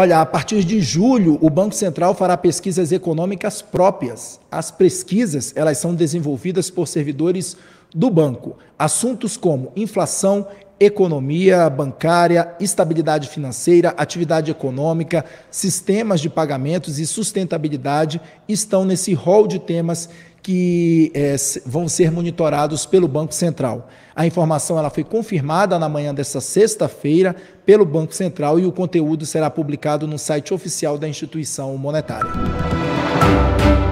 Olha, a partir de julho, o Banco Central fará pesquisas econômicas próprias. As pesquisas, elas são desenvolvidas por servidores do banco. Assuntos como inflação, economia bancária, estabilidade financeira, atividade econômica, sistemas de pagamentos e sustentabilidade estão nesse rol de temas que é, vão ser monitorados pelo Banco Central. A informação ela foi confirmada na manhã desta sexta-feira pelo Banco Central e o conteúdo será publicado no site oficial da instituição monetária.